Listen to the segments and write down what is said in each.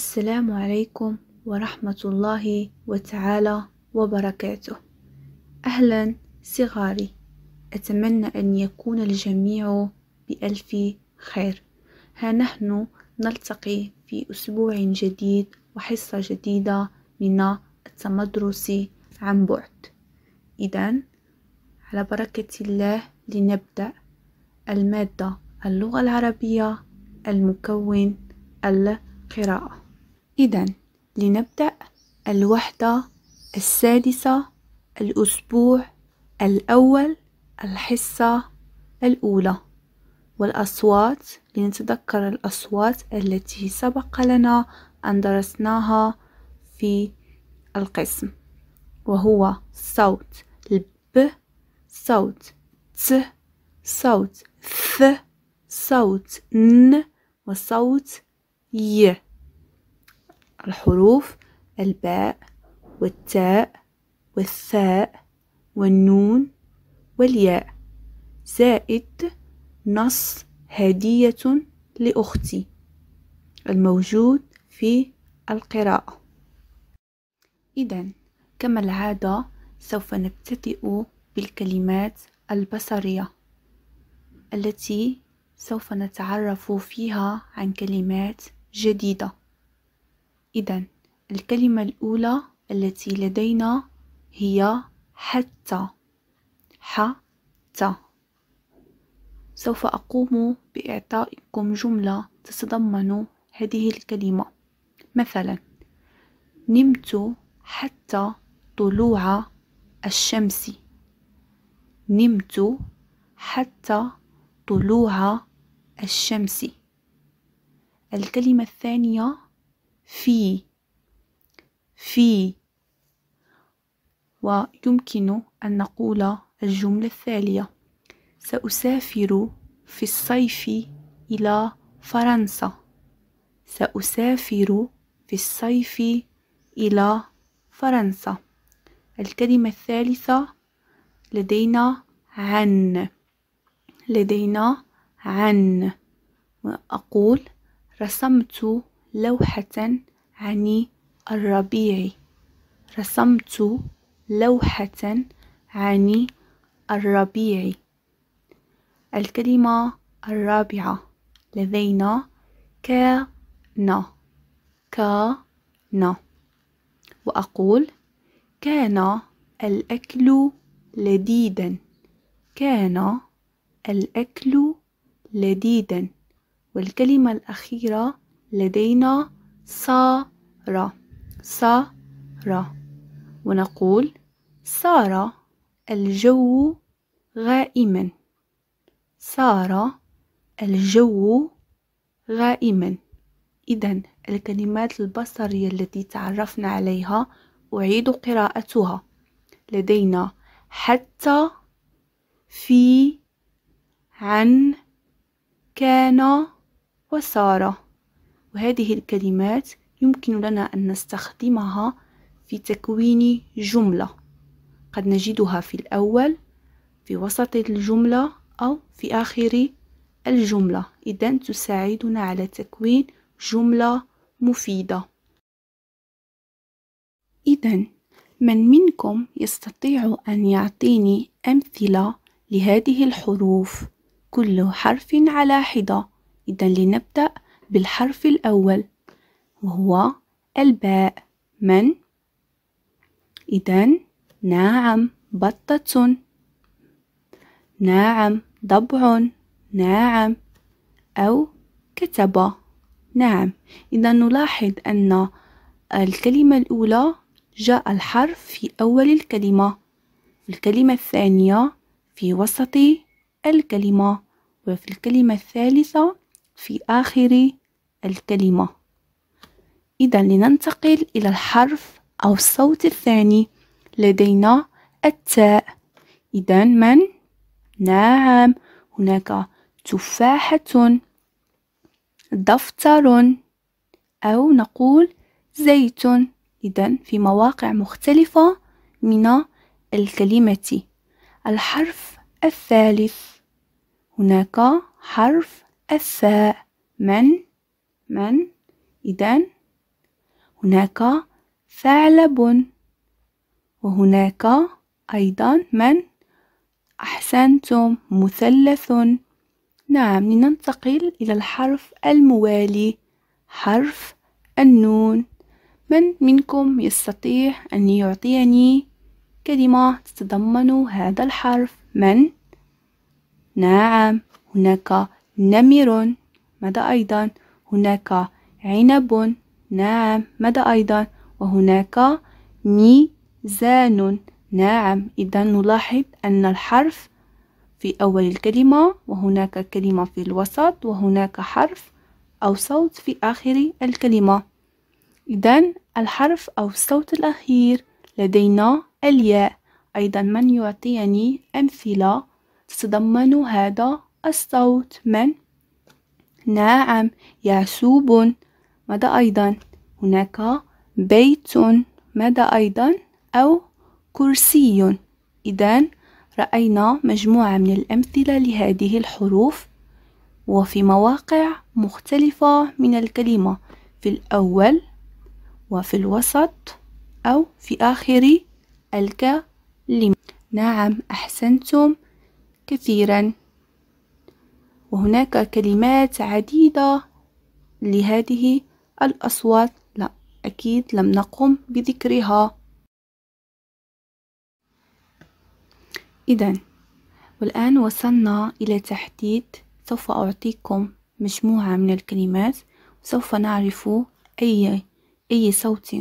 السلام عليكم ورحمة الله وتعالى وبركاته أهلا صغاري أتمنى أن يكون الجميع بألف خير ها نحن نلتقي في أسبوع جديد وحصة جديدة من التمدرس عن بعد إذا على بركة الله لنبدأ المادة اللغة العربية المكون القراءة إذا لنبدأ الوحدة السادسة الأسبوع الأول الحصة الأولى والأصوات لنتذكر الأصوات التي سبق لنا أن درسناها في القسم وهو صوت الب صوت ت صوت ث صوت ن وصوت ي الحروف الباء والتاء والثاء والنون والياء زائد نص هدية لأختي الموجود في القراءة إذا كما العادة سوف نبتدئ بالكلمات البصرية التي سوف نتعرف فيها عن كلمات جديده إذا الكلمة الأولى التي لدينا هي حتى حتى سوف أقوم بإعطائكم جملة تتضمن هذه الكلمة مثلا نمت حتى طلوع الشمس نمت حتى طلوع الشمس الكلمة الثانية في في ويمكن أن نقول الجملة التالية سأسافر في الصيف إلى فرنسا سأسافر في الصيف إلى فرنسا الكلمة الثالثة لدينا عن لدينا عن وأقول رسمت لوحة عن الربيع رسمت لوحة عن الربيع الكلمة الرابعة لدينا كان كان وأقول كان الأكل لذيذا كان الأكل لذيذا والكلمة الأخيرة لدينا سارة سارة ونقول سار الجو غائما سار الجو غائما إذا الكلمات البصرية التي تعرفنا عليها أعيد قراءتها لدينا حتى في عن كان وساره وهذه الكلمات يمكن لنا أن نستخدمها في تكوين جملة قد نجدها في الأول في وسط الجملة أو في آخر الجملة إذا تساعدنا على تكوين جملة مفيدة إذا من منكم يستطيع أن يعطيني أمثلة لهذه الحروف كل حرف على حدة إذا لنبدأ بالحرف الأول وهو الباء من إذا نعم بطة نعم ضبع نعم أو كتب نعم إذا نلاحظ أن الكلمة الأولى جاء الحرف في أول الكلمة الكلمة الثانية في وسط الكلمة وفي الكلمة الثالثة في آخر الكلمة إذا لننتقل إلى الحرف أو الصوت الثاني لدينا التاء إذا من نعم هناك تفاحة دفتر أو نقول زيت إذا في مواقع مختلفة من الكلمة الحرف الثالث هناك حرف الثاء من من إذا هناك ثعلب وهناك أيضا من أحسنتم مثلث نعم لننتقل إلى الحرف الموالي حرف النون من منكم يستطيع أن يعطيني كلمة تتضمن هذا الحرف من؟ نعم هناك نمر ماذا أيضا؟ هناك عنب نعم ماذا أيضا وهناك ميزان نعم إذا نلاحظ أن الحرف في أول الكلمة وهناك كلمة في الوسط وهناك حرف أو صوت في آخر الكلمة إذا الحرف أو الصوت الأخير لدينا الياء أيضا من يعطيني أمثلة تتضمن هذا الصوت من نعم يعسوب ماذا أيضا هناك بيت ماذا أيضا أو كرسي إذا رأينا مجموعة من الأمثلة لهذه الحروف وفي مواقع مختلفة من الكلمة في الأول وفي الوسط أو في آخر الكلمة نعم أحسنتم كثيرا وهناك كلمات عديدة لهذه الأصوات لا أكيد لم نقم بذكرها إذا والآن وصلنا إلى تحديد سوف أعطيكم مجموعة من الكلمات وسوف نعرف أي أي صوت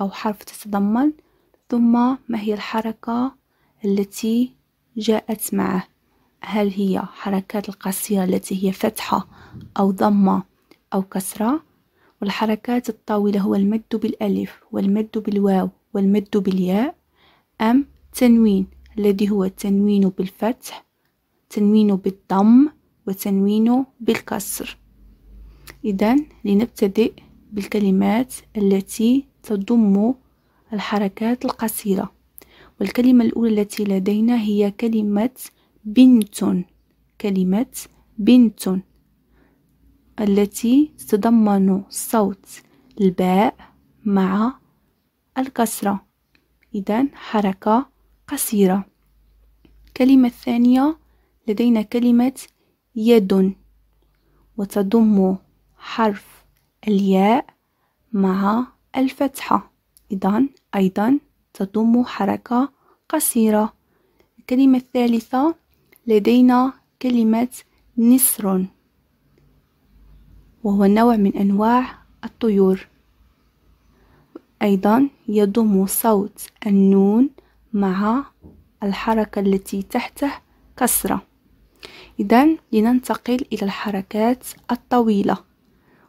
أو حرف تتضمن ثم ما هي الحركة التي جاءت معه هل هي حركات القصيرة التي هي فتحة أو ضمة أو كسرة والحركات الطويلة هو المد بالألف والمد بالواو والمد بالياء أم تنوين الذي هو تنوين بالفتح تنوين بالضم وتنوين بالكسر إذا لنبتدئ بالكلمات التي تضم الحركات القصيرة والكلمة الأولى التي لدينا هي كلمة بنت كلمة بنت التي تتضمن صوت الباء مع الكسرة إذا حركة قصيرة كلمة الثانية لدينا كلمة يد وتضم حرف الياء مع الفتحة إذا أيضا تضم حركة قصيرة الكلمة الثالثة لدينا كلمة نسر وهو نوع من أنواع الطيور أيضا يضم صوت النون مع الحركة التي تحته كسرة إذا لننتقل إلى الحركات الطويلة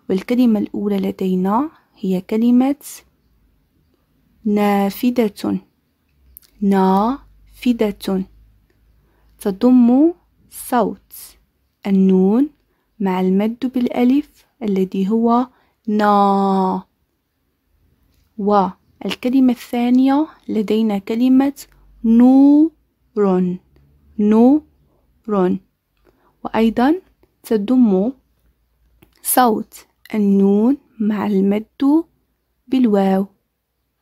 والكلمة الأولى لدينا هي كلمة نافذة نافذة تضم صوت النون مع المد بالألف الذي هو نا والكلمة الثانية لدينا كلمة نور نور وأيضا تضم صوت النون مع المد بالواو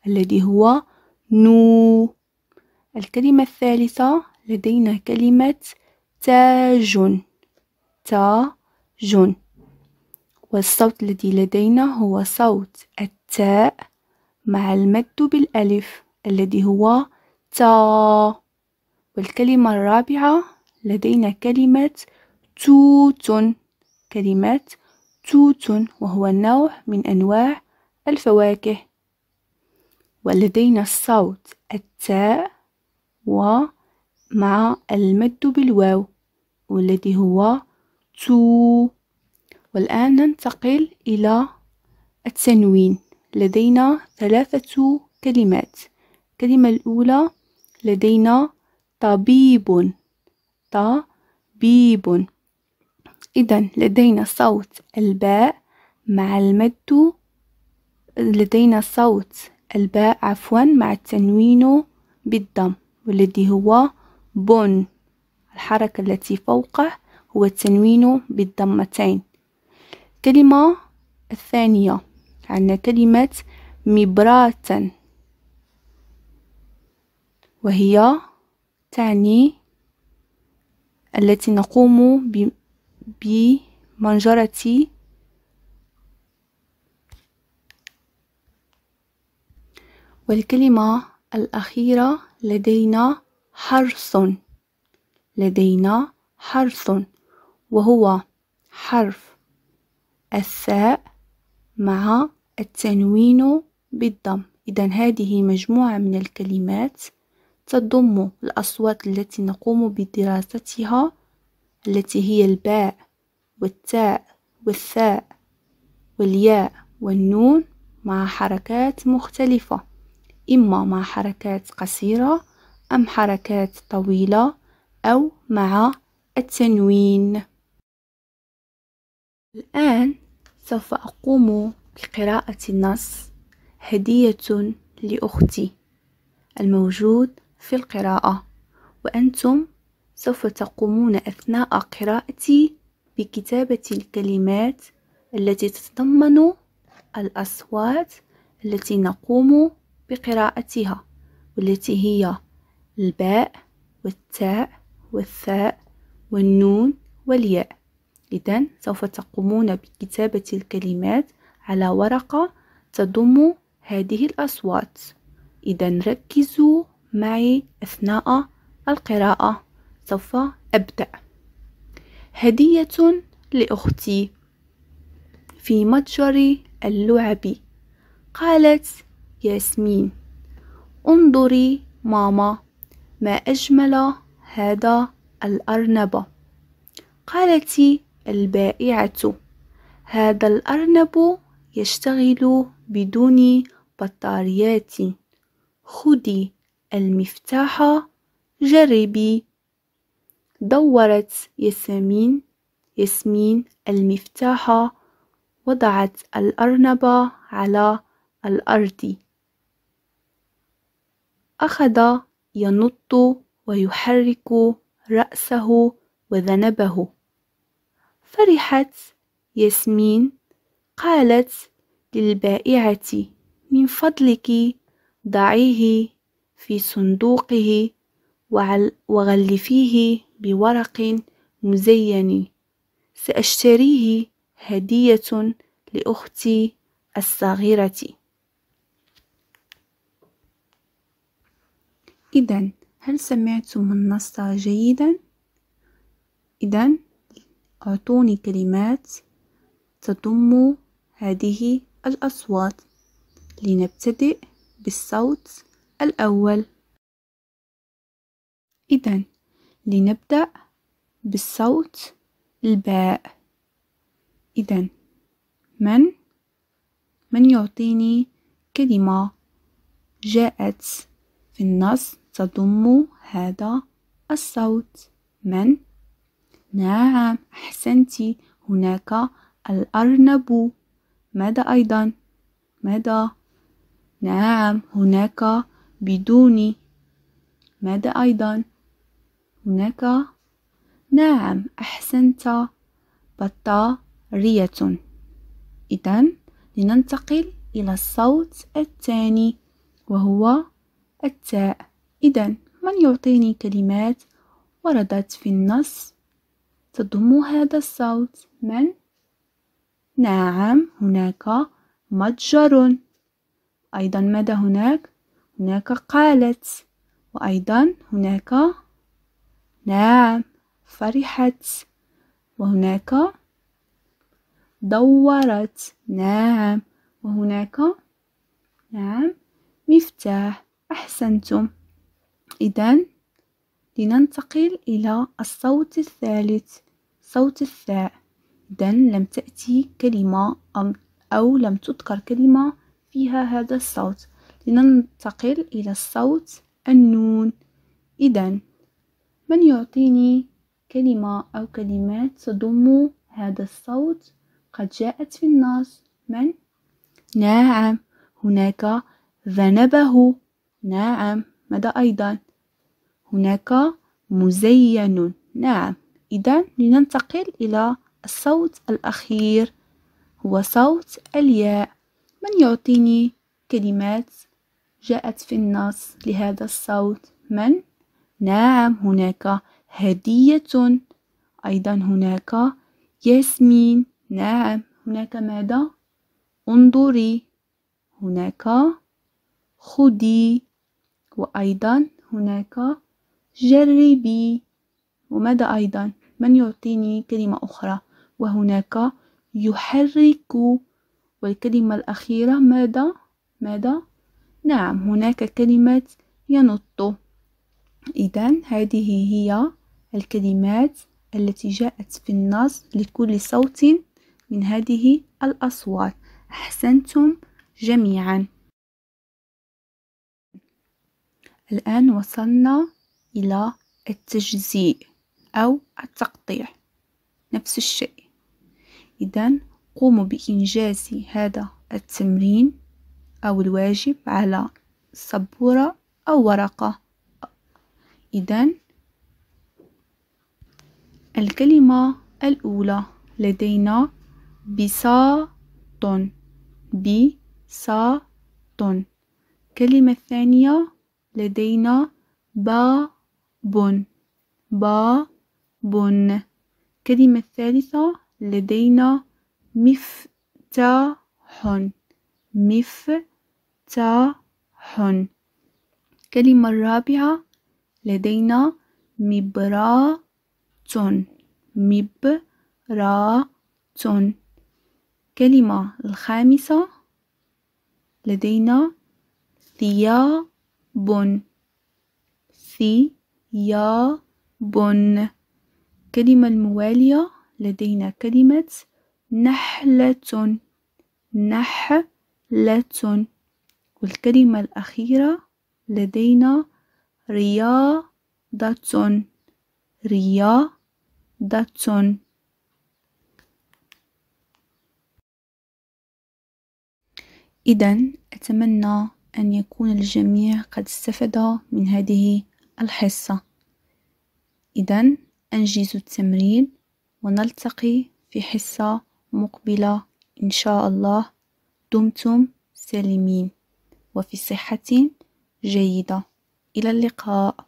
الذي هو نو الكلمة الثالثة لدينا كلمة تاج تاج والصوت الذي لدينا هو صوت التاء مع المد بالألف الذي هو تا والكلمة الرابعة لدينا كلمة توت كلمة توت وهو نوع من أنواع الفواكه ولدينا الصوت التاء و مع المد بالواو والذي هو تو والآن ننتقل إلى التنوين لدينا ثلاثة كلمات الكلمة الأولى لدينا طبيب طبيب إذا لدينا صوت الباء مع المد لدينا صوت الباء عفوا مع التنوين بالضم والذي هو بون الحركة التي فوقه هو التنوين بالضمتين الكلمة الثانية عندنا يعني كلمة مبراة وهي تعني التي نقوم بمنجرة والكلمة الأخيرة لدينا حرث لدينا حرث وهو حرف الثاء مع التنوين بالضم إذا هذه مجموعة من الكلمات تضم الأصوات التي نقوم بدراستها التي هي الباء والتاء والثاء والياء والنون مع حركات مختلفة إما مع حركات قصيرة أم حركات طويلة أو مع التنوين الآن سوف أقوم بقراءة النص هدية لأختي الموجود في القراءة وأنتم سوف تقومون أثناء قراءتي بكتابة الكلمات التي تتضمن الأصوات التي نقوم بقراءتها والتي هي الباء والتاء والثاء والنون والياء إذا سوف تقومون بكتابة الكلمات على ورقة تضم هذه الأصوات إذا ركزوا معي أثناء القراءة سوف أبدأ هدية لأختي في متجر اللعب قالت ياسمين انظري ماما ما أجمل هذا الأرنب قالت البائعة هذا الأرنب يشتغل بدون بطاريات خذي المفتاح جربي دورت ياسمين ياسمين المفتاح وضعت الأرنب على الأرض أخذ ينط ويحرك رأسه وذنبه فرحت ياسمين قالت للبائعة من فضلك ضعيه في صندوقه وغلفيه بورق مزين سأشتريه هدية لأختي الصغيرة إذا هل سمعتم النص جيدا؟ إذا أعطوني كلمات تضم هذه الأصوات لنبتدئ بالصوت الأول إذا لنبدأ بالصوت الباء إذا من من يعطيني كلمة جاءت في النص تضم هذا الصوت من نعم أحسنت هناك الأرنب ماذا أيضا ماذا نعم هناك بدون ماذا أيضا هناك نعم أحسنت بطارية إذا لننتقل إلى الصوت الثاني وهو التاء إذا من يعطيني كلمات وردت في النص تضم هذا الصوت من؟ نعم هناك متجر أيضا ماذا هناك؟ هناك قالت وأيضا هناك نعم فرحت وهناك دورت نعم وهناك نعم مفتاح أحسنتم إذا لننتقل إلى الصوت الثالث صوت الثاء إذا لم تأتي كلمة أو لم تذكر كلمة فيها هذا الصوت لننتقل إلى الصوت النون إذا من يعطيني كلمة أو كلمات تضم هذا الصوت قد جاءت في النص من؟ نعم هناك ذنبه نعم ماذا أيضا هناك مزين نعم إذا لننتقل إلى الصوت الأخير هو صوت الياء من يعطيني كلمات جاءت في النص لهذا الصوت من نعم هناك هدية أيضا هناك ياسمين نعم هناك ماذا انظري هناك خدي وأيضا هناك جربي وماذا أيضا من يعطيني كلمة أخرى وهناك يحرك والكلمة الأخيرة ماذا ماذا نعم هناك كلمة ينط إذا هذه هي الكلمات التي جاءت في النص لكل صوت من هذه الأصوات أحسنتم جميعاً الآن وصلنا إلى التجزيء أو التقطيع نفس الشيء إذا قوموا بإنجاز هذا التمرين أو الواجب على سبورة أو ورقة إذا الكلمة الأولى لدينا بساط بساط الكلمة الثانية لدينا باب باب كلمة ثالثة لدينا مفتاح مفتاح كلمة الرابعة لدينا مبرا تون كلمة الخامسة لدينا ثياب ثياب الكلمة الموالية لدينا كلمة نحلة نحلة والكلمة الأخيرة لدينا رياضة رياضة إذا أتمنى أن يكون الجميع قد استفاد من هذه الحصة إذا أنجزوا التمرين ونلتقي في حصة مقبلة إن شاء الله دمتم سالمين وفي صحة جيدة إلى اللقاء